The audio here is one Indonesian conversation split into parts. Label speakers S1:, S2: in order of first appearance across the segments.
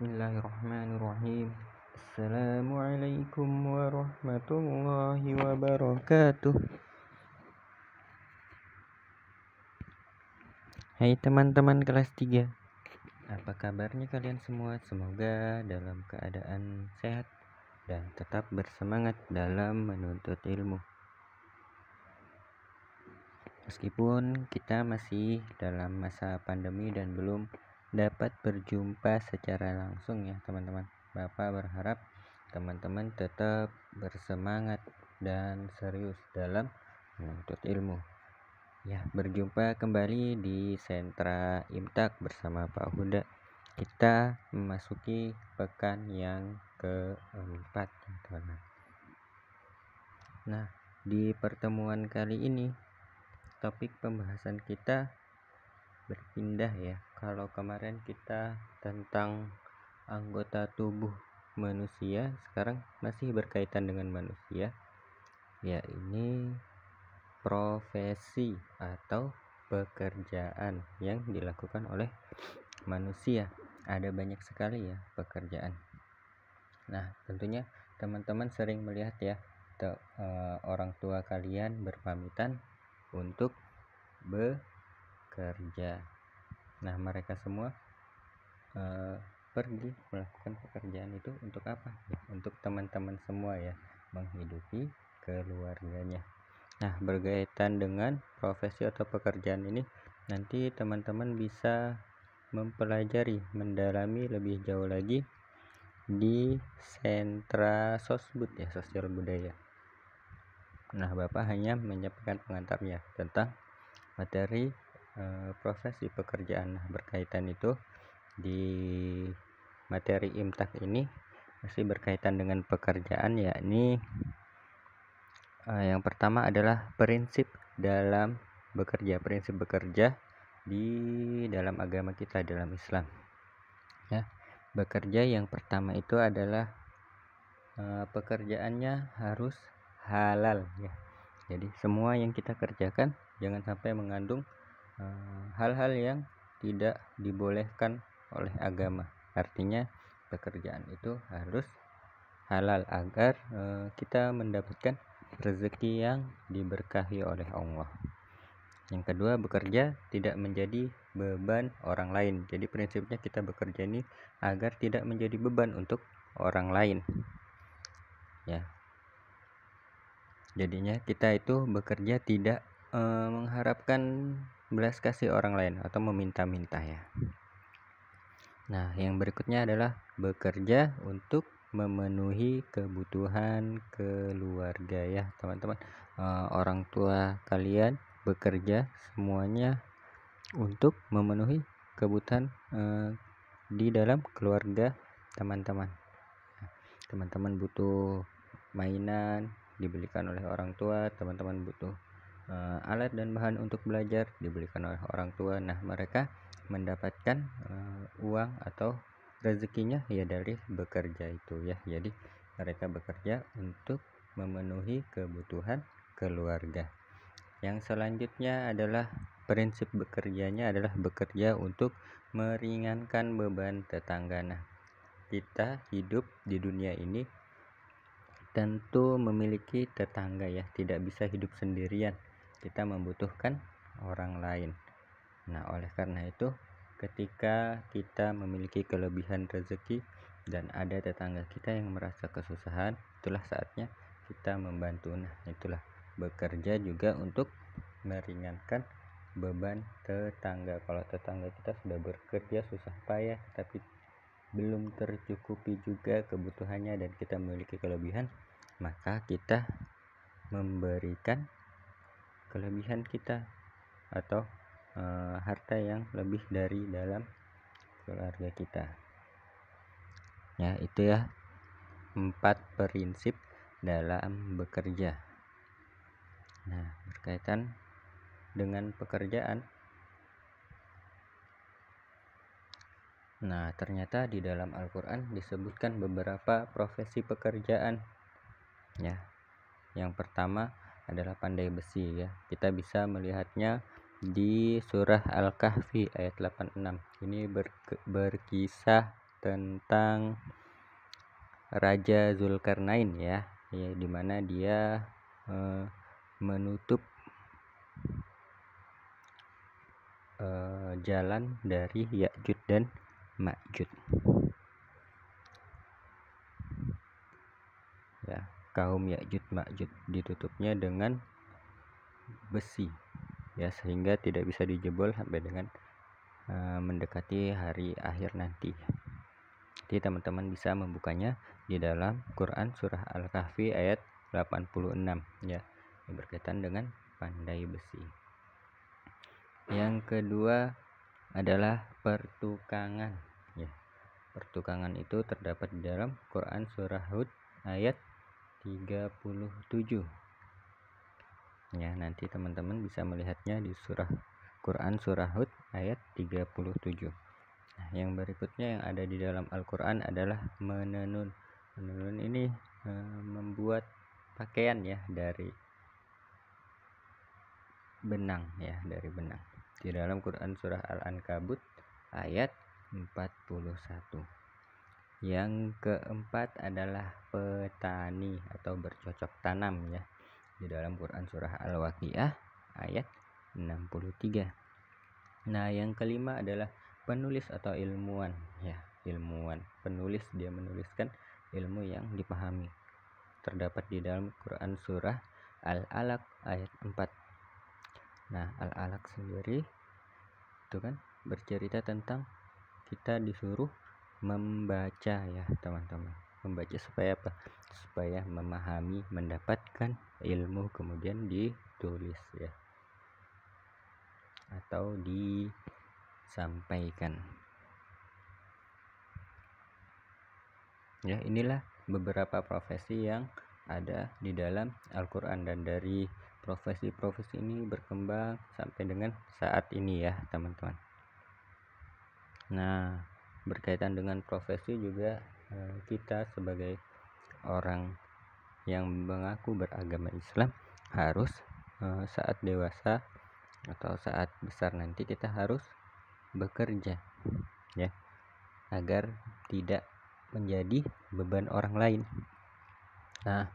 S1: Bismillahirrahmanirrahim. Assalamualaikum warahmatullahi wabarakatuh. Hai teman-teman kelas 3. Apa kabarnya kalian semua? Semoga dalam keadaan sehat dan tetap bersemangat dalam menuntut ilmu. Meskipun kita masih dalam masa pandemi dan belum dapat berjumpa secara langsung ya teman-teman. Bapak berharap teman-teman tetap bersemangat dan serius dalam menuntut ilmu. Ya, berjumpa kembali di sentra Imtak bersama Pak Huda. Kita memasuki pekan yang keempat, teman-teman. Nah, di pertemuan kali ini topik pembahasan kita berpindah ya kalau kemarin kita tentang anggota tubuh manusia sekarang masih berkaitan dengan manusia ya ini profesi atau pekerjaan yang dilakukan oleh manusia ada banyak sekali ya pekerjaan nah tentunya teman-teman sering melihat ya te, e, orang tua kalian berpamitan untuk bekerja Nah, mereka semua e, pergi melakukan pekerjaan itu untuk apa? Ya, untuk teman-teman semua ya, menghidupi keluarganya. Nah, berkaitan dengan profesi atau pekerjaan ini, nanti teman-teman bisa mempelajari, mendalami lebih jauh lagi di sentra sosbud ya, sosial budaya. Nah, Bapak hanya menyampaikan pengantarnya tentang materi Eh, proses profesi pekerjaan berkaitan itu di materi imtak ini masih berkaitan dengan pekerjaan yakni eh, yang pertama adalah prinsip dalam bekerja prinsip bekerja di dalam agama kita dalam Islam ya bekerja yang pertama itu adalah eh, pekerjaannya harus halal ya jadi semua yang kita kerjakan jangan sampai mengandung Eh, hal-hal yang tidak dibolehkan oleh agama. Artinya pekerjaan itu harus halal agar e, kita mendapatkan rezeki yang diberkahi oleh Allah. Yang kedua, bekerja tidak menjadi beban orang lain. Jadi prinsipnya kita bekerja ini agar tidak menjadi beban untuk orang lain. Ya. Jadinya kita itu bekerja tidak e, mengharapkan belas kasih orang lain atau meminta-minta ya. Nah, yang berikutnya adalah bekerja untuk memenuhi kebutuhan keluarga ya, teman-teman. E, orang tua kalian bekerja semuanya untuk memenuhi kebutuhan e, di dalam keluarga teman-teman. Teman-teman butuh mainan dibelikan oleh orang tua, teman-teman butuh uh, alat dan bahan untuk belajar dibelikan oleh orang tua nah mereka mendapatkan uh, uang atau rezekinya ya dari bekerja itu ya jadi mereka bekerja untuk memenuhi kebutuhan keluarga yang selanjutnya adalah prinsip bekerjanya adalah bekerja untuk meringankan beban tetangga nah kita hidup di dunia ini tentu memiliki tetangga ya tidak bisa hidup sendirian kita membutuhkan orang lain. Nah, oleh karena itu, ketika kita memiliki kelebihan rezeki dan ada tetangga kita yang merasa kesusahan, itulah saatnya kita membantu. Nah, itulah bekerja juga untuk meringankan beban tetangga. Kalau tetangga kita sudah bekerja susah payah, tapi belum tercukupi juga kebutuhannya dan kita memiliki kelebihan, maka kita memberikan kelebihan kita atau e, harta yang lebih dari dalam keluarga kita. Ya, itu ya empat prinsip dalam bekerja. Nah, berkaitan dengan pekerjaan. Nah, ternyata di dalam Al-Qur'an disebutkan beberapa profesi pekerjaan. Ya. Yang pertama adalah pandai besi ya. Kita bisa melihatnya di surah Al-Kahfi ayat 86. Ini ber, berkisah tentang Raja Zulkarnain ya, ya di mana dia e, menutup e, jalan dari Yakjud dan Makjud. kaum Yakjud Makjud ditutupnya dengan besi ya sehingga tidak bisa dijebol sampai dengan uh, mendekati hari akhir nanti. Jadi teman-teman bisa membukanya di dalam Quran surah Al-Kahfi ayat 86 ya yang berkaitan dengan pandai besi. Yang kedua adalah pertukangan ya. Pertukangan itu terdapat di dalam Quran surah Hud ayat 37 ya nanti teman-teman bisa melihatnya di surah Quran surah Hud ayat 37 nah yang berikutnya yang ada di dalam Al-Quran adalah menenun menenun ini e, membuat pakaian ya dari benang ya dari benang di dalam Quran surah Al-Ankabut ayat 41 yang keempat adalah petani atau bercocok tanam ya. Di dalam Quran surah Al-Waqiah ayat 63. Nah, yang kelima adalah penulis atau ilmuwan ya, ilmuwan. Penulis dia menuliskan ilmu yang dipahami. Terdapat di dalam Quran surah Al-Alaq ayat 4. Nah, Al-Alaq sendiri itu kan bercerita tentang kita disuruh membaca ya teman-teman membaca supaya apa supaya memahami mendapatkan ilmu kemudian ditulis ya atau disampaikan ya inilah beberapa profesi yang ada di dalam Al-Quran dan dari profesi-profesi ini berkembang sampai dengan saat ini ya teman-teman nah berkaitan dengan profesi juga eh, kita sebagai orang yang mengaku beragama Islam harus eh, saat dewasa atau saat besar nanti kita harus bekerja ya agar tidak menjadi beban orang lain. Nah,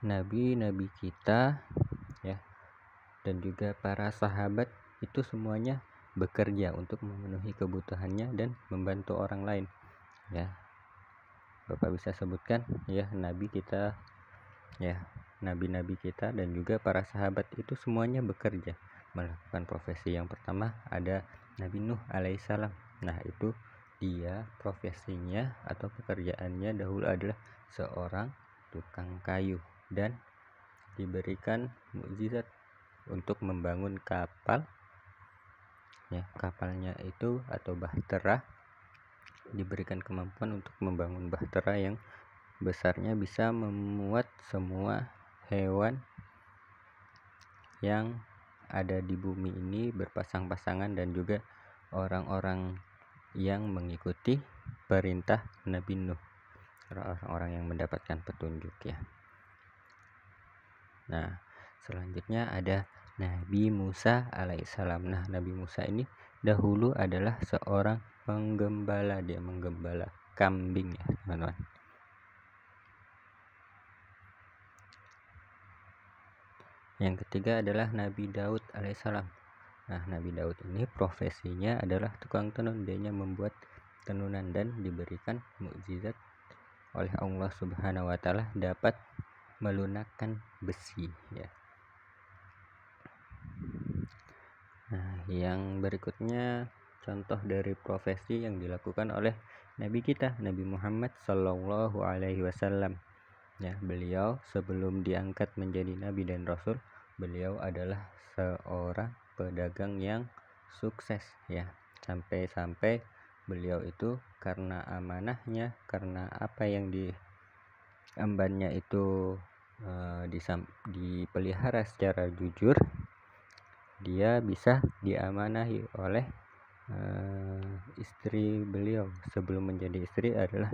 S1: nabi-nabi kita ya dan juga para sahabat itu semuanya bekerja untuk memenuhi kebutuhannya dan membantu orang lain ya Bapak bisa sebutkan ya nabi kita ya nabi-nabi kita dan juga para sahabat itu semuanya bekerja melakukan profesi yang pertama ada Nabi Nuh alaihissalam nah itu dia profesinya atau pekerjaannya dahulu adalah seorang tukang kayu dan diberikan mukjizat untuk membangun kapal ya kapalnya itu atau bahtera diberikan kemampuan untuk membangun bahtera yang besarnya bisa memuat semua hewan yang ada di bumi ini berpasang-pasangan dan juga orang-orang yang mengikuti perintah Nabi Nuh orang-orang yang mendapatkan petunjuk ya nah selanjutnya ada Nabi Musa alaihissalam. Nah, Nabi Musa ini dahulu adalah seorang penggembala, dia menggembala kambing ya, teman-teman. Yang ketiga adalah Nabi Daud alaihissalam. Nah, Nabi Daud ini profesinya adalah tukang tenun, dia membuat tenunan dan diberikan mukjizat oleh Allah Subhanahu wa taala dapat melunakkan besi ya Nah, yang berikutnya contoh dari profesi yang dilakukan oleh Nabi kita, Nabi Muhammad Sallallahu Alaihi Wasallam. Ya, beliau sebelum diangkat menjadi Nabi dan Rasul, beliau adalah seorang pedagang yang sukses ya sampai-sampai beliau itu karena amanahnya karena apa yang diembannya itu e, disam, dipelihara secara jujur dia bisa diamanahi oleh uh, istri beliau sebelum menjadi istri adalah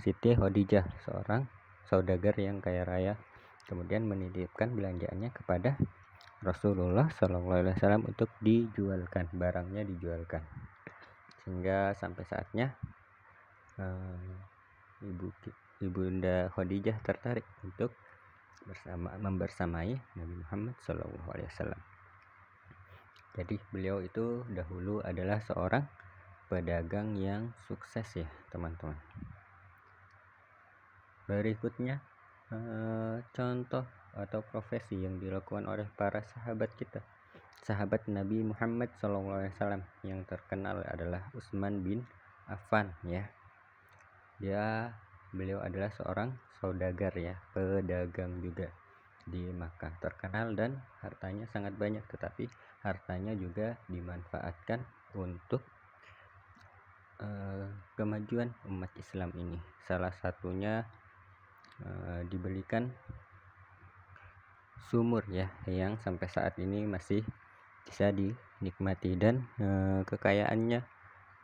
S1: Siti Khadijah seorang saudagar yang kaya raya kemudian menitipkan belanjaannya kepada Rasulullah Shallallahu Alaihi Wasallam untuk dijualkan barangnya dijualkan sehingga sampai saatnya uh, ibu ibunda Khadijah tertarik untuk bersama membersamai Nabi Muhammad Shallallahu Alaihi Wasallam jadi beliau itu dahulu adalah seorang pedagang yang sukses ya teman-teman. Berikutnya eh, contoh atau profesi yang dilakukan oleh para sahabat kita. Sahabat Nabi Muhammad SAW yang terkenal adalah Utsman bin Affan ya. Dia beliau adalah seorang saudagar ya, pedagang juga di Makkah terkenal dan hartanya sangat banyak tetapi hartanya juga dimanfaatkan untuk uh, kemajuan umat Islam ini salah satunya uh, dibelikan sumur ya yang sampai saat ini masih bisa dinikmati dan e, kekayaannya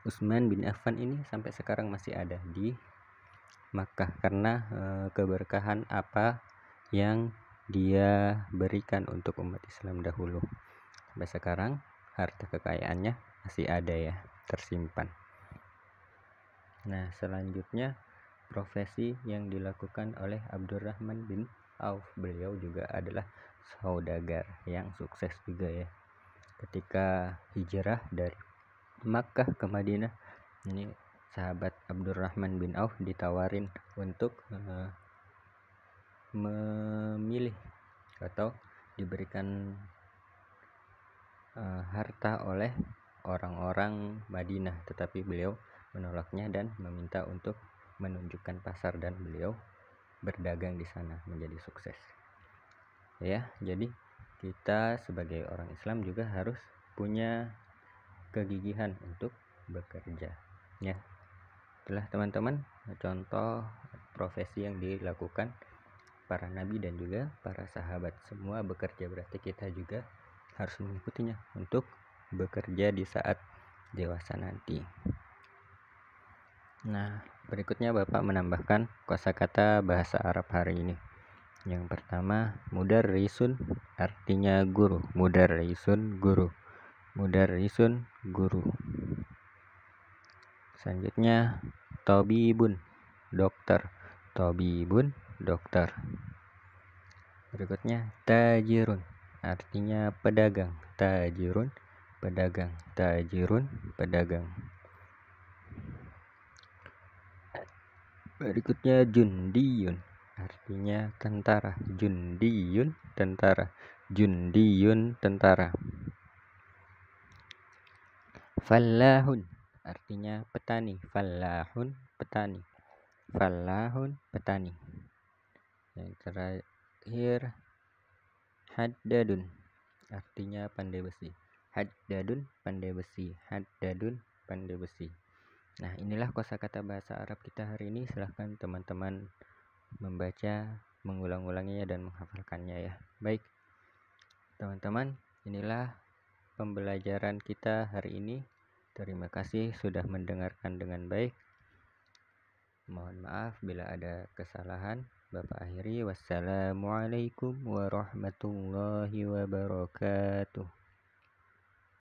S1: Utsman bin Affan ini sampai sekarang masih ada di Makkah karena e, keberkahan apa yang dia berikan untuk umat Islam dahulu. Sampai sekarang harta kekayaannya masih ada ya, tersimpan. Nah, selanjutnya profesi yang dilakukan oleh Abdurrahman bin Auf. Beliau juga adalah saudagar yang sukses juga ya. Ketika hijrah dari Makkah ke Madinah, ini sahabat Abdurrahman bin Auf ditawarin untuk uh, memilih atau diberikan uh, harta oleh orang-orang Madinah tetapi beliau menolaknya dan meminta untuk menunjukkan pasar dan beliau berdagang di sana menjadi sukses ya jadi kita sebagai orang Islam juga harus punya kegigihan untuk bekerja ya itulah teman-teman contoh profesi yang dilakukan para nabi dan juga para sahabat semua bekerja berarti kita juga harus mengikutinya untuk bekerja di saat dewasa nanti. Nah, berikutnya Bapak menambahkan kata bahasa Arab hari ini. Yang pertama, mudar risun artinya guru. Mudar risun guru. Mudar risun guru. Selanjutnya, Tobi tobibun dokter. Tobi Tobibun dokter. Berikutnya tajirun artinya pedagang. Tajirun pedagang, tajirun pedagang. Berikutnya jundiyun artinya tentara. Jundiyun tentara. Jundiyun tentara. Fallahun artinya petani. Fallahun petani. Fallahun petani yang terakhir haddadun artinya pandai besi haddadun pandai besi haddadun pandai besi nah inilah kosakata bahasa Arab kita hari ini silahkan teman-teman membaca mengulang-ulanginya dan menghafalkannya ya baik teman-teman inilah pembelajaran kita hari ini terima kasih sudah mendengarkan dengan baik mohon maaf bila ada kesalahan Bapak akhiri wassalamualaikum warahmatullahi wabarakatuh